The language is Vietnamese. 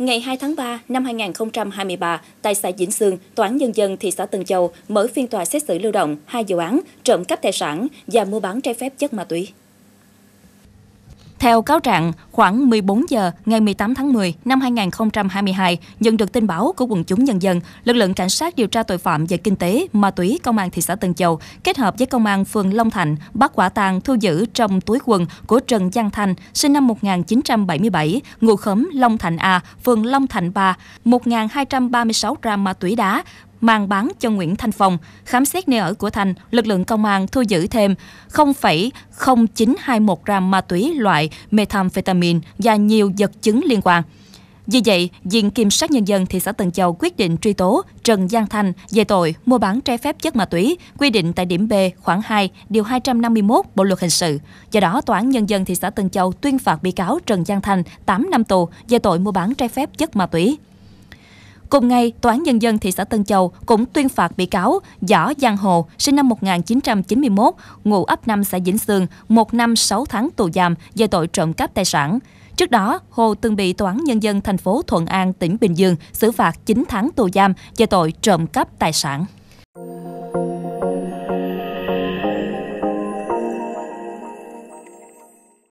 Ngày 2 tháng 3 năm 2023, tại xã Vĩnh Sương, Tòa án Nhân dân thị xã Tân Châu mở phiên tòa xét xử lưu động hai vụ án trộm cắp tài sản và mua bán trái phép chất ma túy. Theo cáo trạng, khoảng 14 giờ ngày 18 tháng 10 năm 2022, nhận được tin báo của quần chúng nhân dân, lực lượng cảnh sát điều tra tội phạm về kinh tế, ma túy công an thị xã Tân Châu kết hợp với công an phường Long Thạnh bắt quả tang thu giữ trong túi quần của Trần Giang Thanh, sinh năm 1977, ngụ khóm Long Thạnh A, phường Long Thạnh 3, 1.236 gram ma túy đá, mang bán cho Nguyễn Thanh Phong. Khám xét nơi ở của Thành, lực lượng công an thu giữ thêm 0,0921 gram ma túy loại methamphetamine và nhiều vật chứng liên quan. Vì vậy, Viện Kiểm sát Nhân dân thị xã Tân Châu quyết định truy tố Trần Giang Thanh về tội mua bán trái phép chất ma túy, quy định tại điểm B khoảng 2, điều 251 Bộ Luật Hình sự. Do đó, Tòa án Nhân dân thị xã Tân Châu tuyên phạt bị cáo Trần Giang Thanh 8 năm tù về tội mua bán trái phép chất ma túy. Cùng ngày, Tòa án Nhân dân thị xã Tân Châu cũng tuyên phạt bị cáo Võ Giang Hồ, sinh năm 1991, ngụ ấp 5 xã Vĩnh Sương, 1 năm 6 tháng tù giam về tội trộm cắp tài sản. Trước đó, Hồ từng bị Tòa án Nhân dân thành phố Thuận An, tỉnh Bình Dương xử phạt 9 tháng tù giam về tội trộm cắp tài sản.